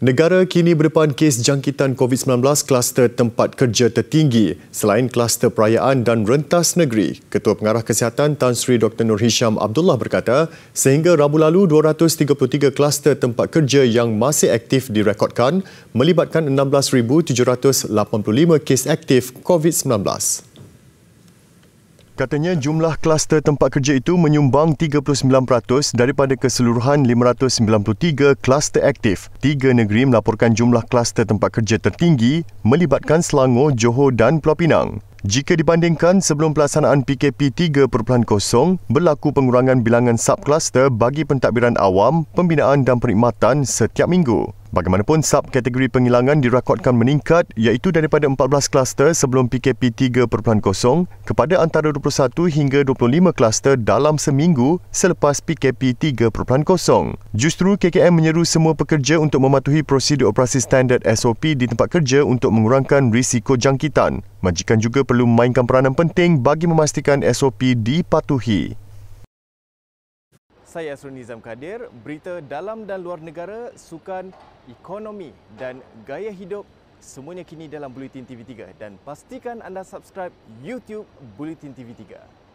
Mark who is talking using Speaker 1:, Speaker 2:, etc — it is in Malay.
Speaker 1: Negara kini berdepan kes jangkitan COVID-19 kluster tempat kerja tertinggi selain kluster perayaan dan rentas negeri. Ketua Pengarah Kesihatan Tan Sri Dr. Nur Hisham Abdullah berkata, sehingga Rabu lalu 233 kluster tempat kerja yang masih aktif direkodkan melibatkan 16,785 kes aktif COVID-19. Katanya jumlah kluster tempat kerja itu menyumbang 39% daripada keseluruhan 593 kluster aktif. Tiga negeri melaporkan jumlah kluster tempat kerja tertinggi melibatkan Selangor, Johor dan Pulau Pinang. Jika dibandingkan sebelum pelaksanaan PKP 3.0, berlaku pengurangan bilangan subkluster bagi pentadbiran awam, pembinaan dan perkhidmatan setiap minggu. Bagaimanapun, sub kategori penghilangan dirakodkan meningkat iaitu daripada 14 kluster sebelum PKP 3.0 kepada antara 21 hingga 25 kluster dalam seminggu selepas PKP 3.0. Justru, KKM menyeru semua pekerja untuk mematuhi prosedur operasi standard SOP di tempat kerja untuk mengurangkan risiko jangkitan. Majikan juga perlu memainkan peranan penting bagi memastikan SOP dipatuhi.
Speaker 2: Saya Asrul Nizam Kadir, berita dalam dan luar negara, sukan, ekonomi dan gaya hidup semuanya kini dalam Bulletin TV3 dan pastikan anda subscribe YouTube Bulletin TV3.